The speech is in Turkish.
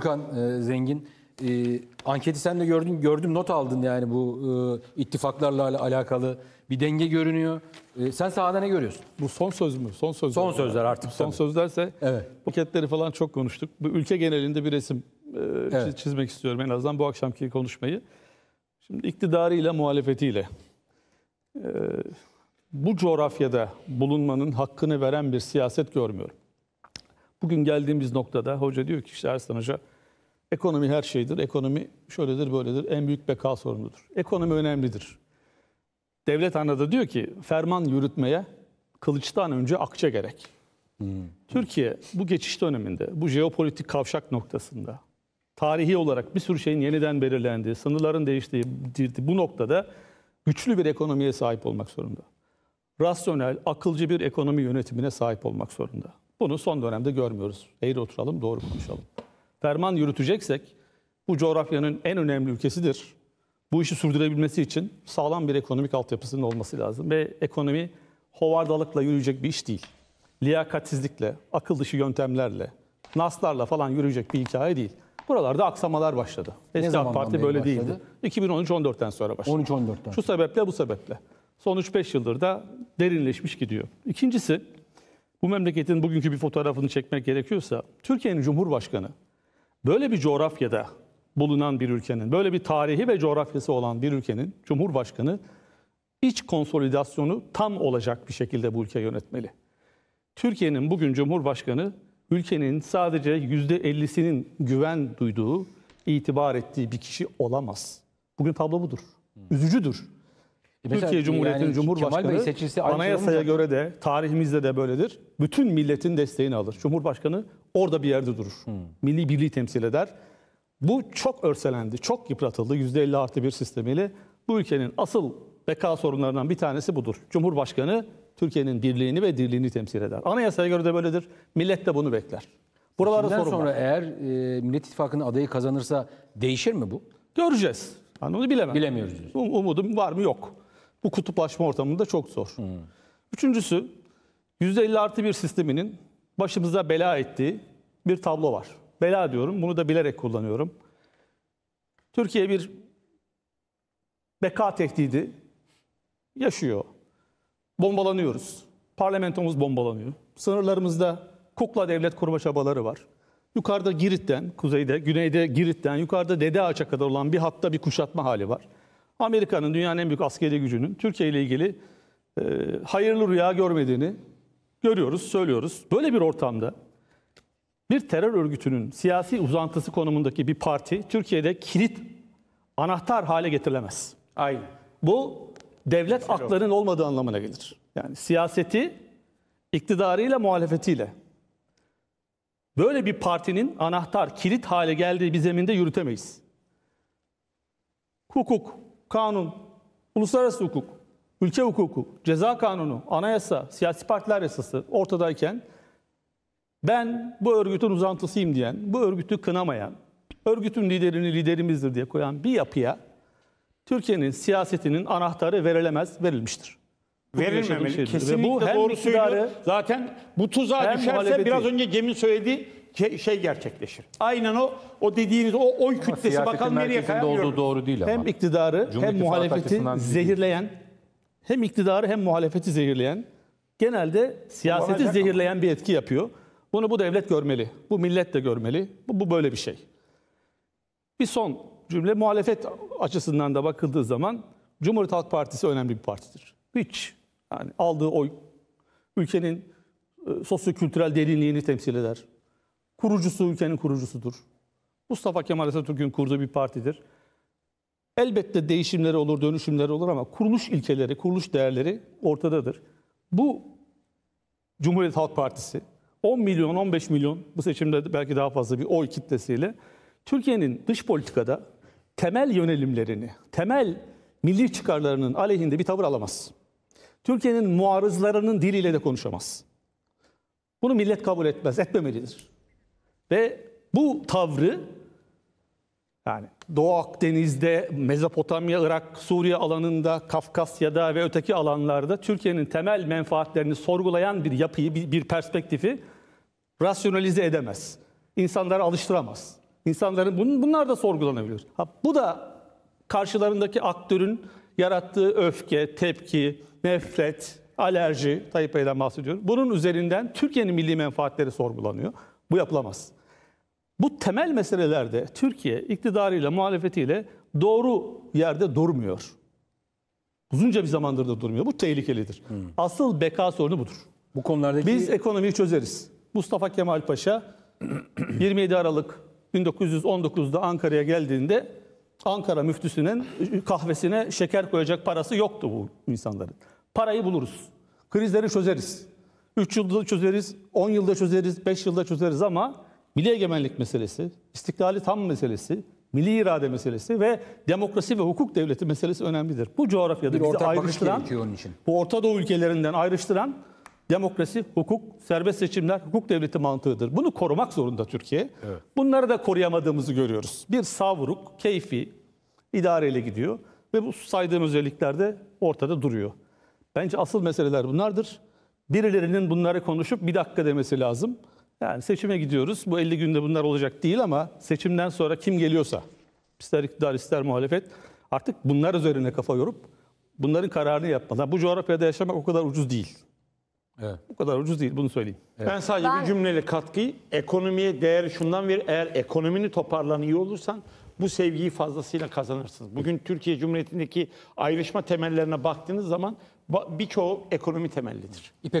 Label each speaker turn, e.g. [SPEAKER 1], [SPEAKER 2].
[SPEAKER 1] Gürkan e, Zengin e, anketi sen de gördün, gördüm not aldın yani bu e, ittifaklarla alakalı bir denge görünüyor. E, sen sahada ne görüyorsun? Bu son söz mü? Son sözler. Son sözler artık Son tabii. sözlerse Evet. buketleri falan çok konuştuk. Bu ülke genelinde bir resim e, Evet. çizmek istiyorum en azından bu akşamki konuşmayı. Şimdi iktidarıyla muhalefetiyle e, bu coğrafyada bulunmanın hakkını veren bir siyaset görmüyorum. Bugün geldiğimiz noktada hoca diyor ki işte Arslan Hoca ekonomi her şeydir. Ekonomi şöyledir böyledir. En büyük beka sorunudur. Ekonomi önemlidir. Devlet anada diyor ki ferman yürütmeye kılıçtan önce akça gerek. Hmm. Türkiye bu geçiş döneminde, bu jeopolitik kavşak noktasında tarihi olarak bir sürü şeyin yeniden belirlendiği, sınırların değiştiği bu noktada güçlü bir ekonomiye sahip olmak zorunda. Rasyonel, akılcı bir ekonomi yönetimine sahip olmak zorunda. Bunu son dönemde görmüyoruz. Eğri oturalım, doğru konuşalım. Ferman yürüteceksek bu coğrafyanın en önemli ülkesidir. Bu işi sürdürebilmesi için sağlam bir ekonomik altyapısının olması lazım. Ve ekonomi hovardalıkla yürüyecek bir iş değil. Liyakatsizlikle, akıl dışı yöntemlerle, naslarla falan yürüyecek bir hikaye değil. Buralarda aksamalar başladı. Eski AK Parti böyle başladı? değildi. 2013-14'ten sonra başladı. 13-14'ten. Şu sebeple bu sebeple. Son 3-5 yıldır da derinleşmiş gidiyor. İkincisi bu memleketin bugünkü bir fotoğrafını çekmek gerekiyorsa Türkiye'nin Cumhurbaşkanı böyle bir coğrafyada bulunan bir ülkenin, böyle bir tarihi ve coğrafyası olan bir ülkenin Cumhurbaşkanı iç konsolidasyonu tam olacak bir şekilde bu ülke yönetmeli. Türkiye'nin bugün Cumhurbaşkanı ülkenin sadece %50'sinin güven duyduğu, itibar ettiği bir kişi olamaz. Bugün tablo budur. Üzücüdür. E, mesela Türkiye Cumhuriyeti'nin yani Cumhurbaşkanı seçilse anayasaya göre de tarihimizde de böyledir. Bütün milletin desteğini alır. Cumhurbaşkanı orada bir yerde durur. Hmm. Milli birliği temsil eder. Bu çok örselendi, çok yıpratıldı. %50 artı bir sistemiyle. Bu ülkenin asıl beka sorunlarından bir tanesi budur. Cumhurbaşkanı Türkiye'nin birliğini ve dirliğini temsil eder. Anayasaya göre de böyledir. Millet de bunu bekler. Buralarda Şimdiden sorun sonra var. eğer e, Millet İttifakı'nın adayı kazanırsa değişir mi bu? Göreceğiz. Yani bunu bilemem. Bilemiyoruz. Um, umudum var mı? Yok. Bu kutuplaşma ortamında çok zor. Hmm. Üçüncüsü %50 artı bir sisteminin başımıza bela ettiği bir tablo var. Bela diyorum bunu da bilerek kullanıyorum. Türkiye bir beka tehdidi yaşıyor. Bombalanıyoruz. Parlamentomuz bombalanıyor. Sınırlarımızda kukla devlet kurma çabaları var. Yukarıda Girit'ten, kuzeyde, güneyde Girit'ten, yukarıda Dede Ağaç'a kadar olan bir hatta bir kuşatma hali var. Amerika'nın dünyanın en büyük askeri gücünün Türkiye ile ilgili e, hayırlı rüya görmediğini görüyoruz, söylüyoruz. Böyle bir ortamda bir terör örgütünün siyasi uzantısı konumundaki bir parti Türkiye'de kilit anahtar hale getirilemez. Aynen. Bu devlet Kesinlikle aklarının olur. olmadığı anlamına gelir. Yani siyaseti iktidarıyla muhalefetiyle böyle bir partinin anahtar kilit hale geldiği bir zeminde yürütemeyiz. Hukuk, kanun, uluslararası hukuk, ülke hukuku, ceza kanunu, anayasa, siyasi partiler yasası ortadayken ben bu örgütün uzantısıyım diyen, bu örgütü kınamayan, örgütün liderini liderimizdir diye koyan bir yapıya Türkiye'nin siyasetinin anahtarı verilemez, verilmiştir.
[SPEAKER 2] Verilmemeli. Kesinlikle Ve bu doğru iktidari, söylüyor.
[SPEAKER 1] Zaten bu tuzağa düşerse biraz önce Cem'in söylediği şey, şey gerçekleşir. Aynen o o dediğiniz o oy kütlesi bakalım nereye kayamıyor. doğru değil ama. Hem iktidarı Cumhuriyet hem muhalefeti zehirleyen hem iktidarı hem muhalefeti zehirleyen genelde siyaseti zehirleyen ama. bir etki yapıyor. Bunu bu devlet görmeli. Bu millet de görmeli. Bu, bu böyle bir şey. Bir son cümle muhalefet açısından da bakıldığı zaman Cumhuriyet Halk Partisi önemli bir partidir. Hiç yani aldığı oy ülkenin e, sosyo-kültürel derinliğini temsil eder kurucusu ülkenin kurucusudur. Mustafa Kemal Atatürk'ün kurduğu bir partidir. Elbette değişimleri olur, dönüşümleri olur ama kuruluş ilkeleri, kuruluş değerleri ortadadır. Bu Cumhuriyet Halk Partisi 10 milyon, 15 milyon bu seçimde belki daha fazla bir oy kitlesiyle Türkiye'nin dış politikada temel yönelimlerini, temel milli çıkarlarının aleyhinde bir tavır alamaz. Türkiye'nin muarızlarının diliyle de konuşamaz. Bunu millet kabul etmez, etmemelidir. Ve bu tavrı yani Doğu Akdeniz'de, Mezopotamya, Irak, Suriye alanında, Kafkasya'da ve öteki alanlarda Türkiye'nin temel menfaatlerini sorgulayan bir yapıyı, bir perspektifi rasyonalize edemez. İnsanları alıştıramaz. İnsanların bunlar da sorgulanabilir. Ha, bu da karşılarındaki aktörün yarattığı öfke, tepki, nefret, alerji, Tayyip Bey'den bahsediyorum. Bunun üzerinden Türkiye'nin milli menfaatleri sorgulanıyor. Bu yapılamaz. Bu temel meselelerde Türkiye iktidarıyla, muhalefetiyle doğru yerde durmuyor. Uzunca bir zamandır da durmuyor. Bu tehlikelidir. Hmm. Asıl beka sorunu budur. Bu konularda Biz ekonomiyi çözeriz. Mustafa Kemal Paşa 27 Aralık 1919'da Ankara'ya geldiğinde Ankara müftüsünün kahvesine şeker koyacak parası yoktu bu insanların. Parayı buluruz. Krizleri çözeriz. 3 yılda çözeriz, 10 yılda çözeriz, 5 yılda çözeriz ama milli egemenlik meselesi, istiklali tam meselesi, milli irade meselesi ve demokrasi ve hukuk devleti meselesi önemlidir. Bu coğrafyada bir bizi ayrıştıran, onun için. bu Orta Doğu ülkelerinden ayrıştıran demokrasi, hukuk, serbest seçimler, hukuk devleti mantığıdır. Bunu korumak zorunda Türkiye. Evet. Bunları da koruyamadığımızı görüyoruz. Bir savruk, keyfi, idareyle gidiyor ve bu saydığım özellikler de ortada duruyor. Bence asıl meseleler bunlardır. Birilerinin bunları konuşup bir dakika demesi lazım. Yani seçime gidiyoruz. Bu 50 günde bunlar olacak değil ama seçimden sonra kim geliyorsa ister iktidar ister muhalefet artık bunlar üzerine kafa yorup bunların kararını yapmalı. Bu coğrafyada yaşamak o kadar ucuz değil. Evet. Bu kadar ucuz değil bunu söyleyeyim. Evet. Ben sadece ben... bir cümleyle katkıyı ekonomiye değer şundan ver. Eğer ekonomini toparlan iyi olursan bu sevgiyi fazlasıyla kazanırsınız. Bugün Türkiye Cumhuriyeti'ndeki ayrışma temellerine baktığınız zaman birçoğu ekonomi temellidir. İpek